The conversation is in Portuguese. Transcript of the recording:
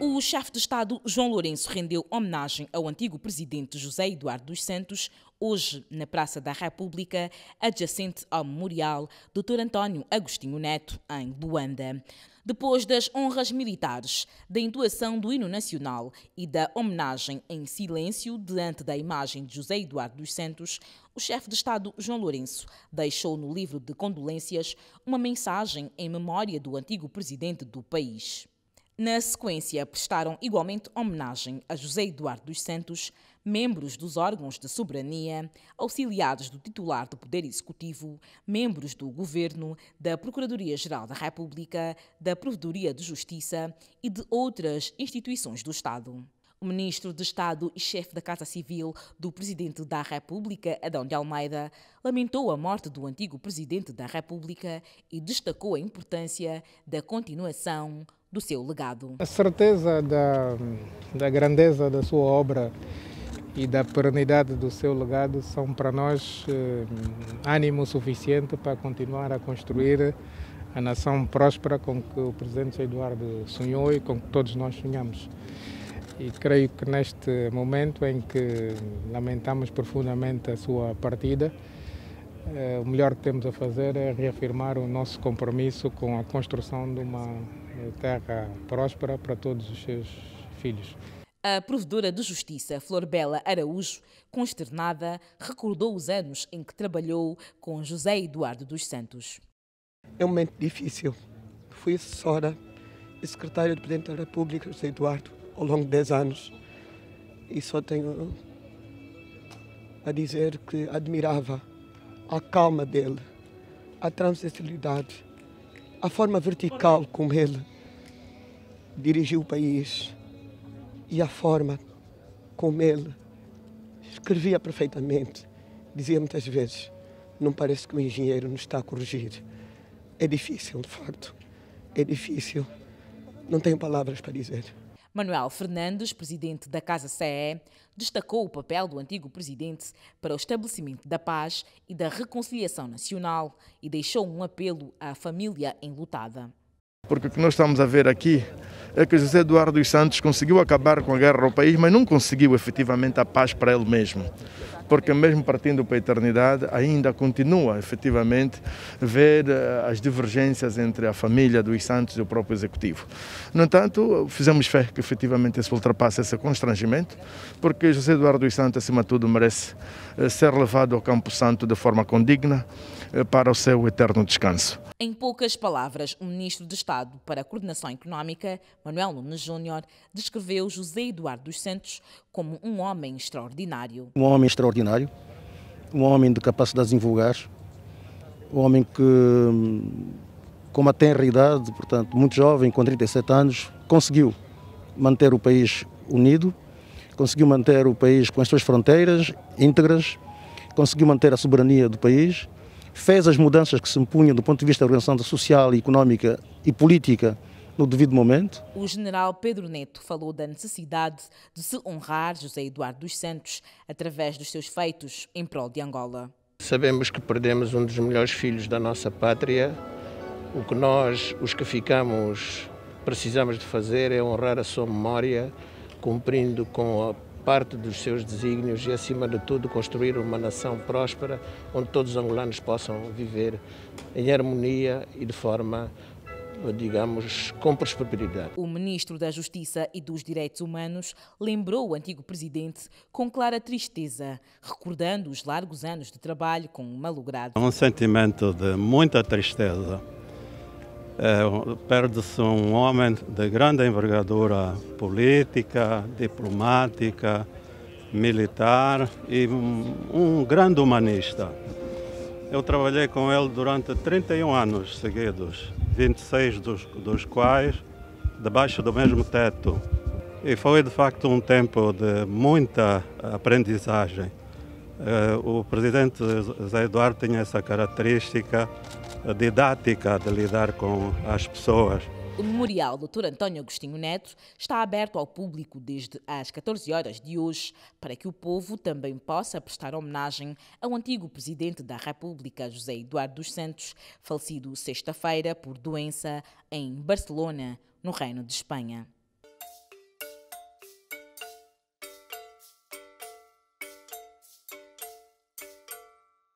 O chefe de Estado João Lourenço rendeu homenagem ao antigo presidente José Eduardo dos Santos, hoje na Praça da República, adjacente ao Memorial Dr. António Agostinho Neto, em Luanda depois das honras militares, da entoação do hino nacional e da homenagem em silêncio diante da imagem de José Eduardo dos Santos, o chefe de Estado João Lourenço deixou no livro de condolências uma mensagem em memória do antigo presidente do país. Na sequência, prestaram igualmente homenagem a José Eduardo dos Santos, membros dos órgãos de soberania, auxiliados do titular do Poder Executivo, membros do Governo, da Procuradoria-Geral da República, da Provedoria de Justiça e de outras instituições do Estado. O ministro de Estado e chefe da Casa Civil do presidente da República, Adão de Almeida, lamentou a morte do antigo presidente da República e destacou a importância da continuação do seu legado. A certeza da, da grandeza da sua obra e da perenidade do seu legado são para nós eh, ânimo suficiente para continuar a construir a nação próspera com que o presidente Eduardo sonhou e com que todos nós sonhamos. E creio que neste momento em que lamentamos profundamente a sua partida, eh, o melhor que temos a fazer é reafirmar o nosso compromisso com a construção de uma eh, terra próspera para todos os seus filhos. A provedora de justiça Florbela Araújo, consternada, recordou os anos em que trabalhou com José Eduardo dos Santos. É um momento difícil. Fui assessora e secretária do Presidente da República, José Eduardo, ao longo de 10 anos. E só tenho a dizer que admirava a calma dele, a transexualidade, a forma vertical como ele dirigiu o país e a forma como ele escrevia perfeitamente. Dizia muitas vezes: não parece que o engenheiro nos está a corrigir. É difícil, de facto. É difícil. Não tenho palavras para dizer. Manuel Fernandes, presidente da Casa CE, destacou o papel do antigo presidente para o estabelecimento da paz e da reconciliação nacional e deixou um apelo à família enlutada. Porque o que nós estamos a ver aqui é que José Eduardo dos Santos conseguiu acabar com a guerra ao país, mas não conseguiu efetivamente a paz para ele mesmo porque mesmo partindo para a eternidade, ainda continua efetivamente ver eh, as divergências entre a família dos santos e o próprio executivo. No entanto, fizemos fé que efetivamente se ultrapasse esse constrangimento, porque José Eduardo dos Santos, acima de tudo, merece eh, ser levado ao Campo Santo de forma condigna eh, para o seu eterno descanso. Em poucas palavras, o Ministro de Estado para a Coordenação Económica, Manuel Nunes Júnior, descreveu José Eduardo dos Santos como um homem extraordinário. Um homem extraordinário extraordinário, um homem de capacidades invulgares, um homem que, hum, com uma tenra idade, portanto, muito jovem, com 37 anos, conseguiu manter o país unido, conseguiu manter o país com as suas fronteiras íntegras, conseguiu manter a soberania do país, fez as mudanças que se impunham do ponto de vista da organização social, económica e política no devido momento. O general Pedro Neto falou da necessidade de se honrar José Eduardo dos Santos através dos seus feitos em prol de Angola. Sabemos que perdemos um dos melhores filhos da nossa pátria. O que nós, os que ficamos, precisamos de fazer é honrar a sua memória, cumprindo com a parte dos seus desígnios e, acima de tudo, construir uma nação próspera onde todos os angolanos possam viver em harmonia e de forma digamos, com prosperidade. O ministro da Justiça e dos Direitos Humanos lembrou o antigo presidente com clara tristeza, recordando os largos anos de trabalho com o malogrado. Um sentimento de muita tristeza. É, Perde-se um homem de grande envergadura política, diplomática, militar e um, um grande humanista. Eu trabalhei com ele durante 31 anos seguidos 26 dos, dos quais debaixo do mesmo teto. E foi de facto um tempo de muita aprendizagem. Eh, o presidente Zé Eduardo tinha essa característica didática de lidar com as pessoas. O Memorial Dr. António Agostinho Neto está aberto ao público desde às 14 horas de hoje, para que o povo também possa prestar homenagem ao antigo presidente da República, José Eduardo dos Santos, falecido sexta-feira por doença em Barcelona, no Reino de Espanha.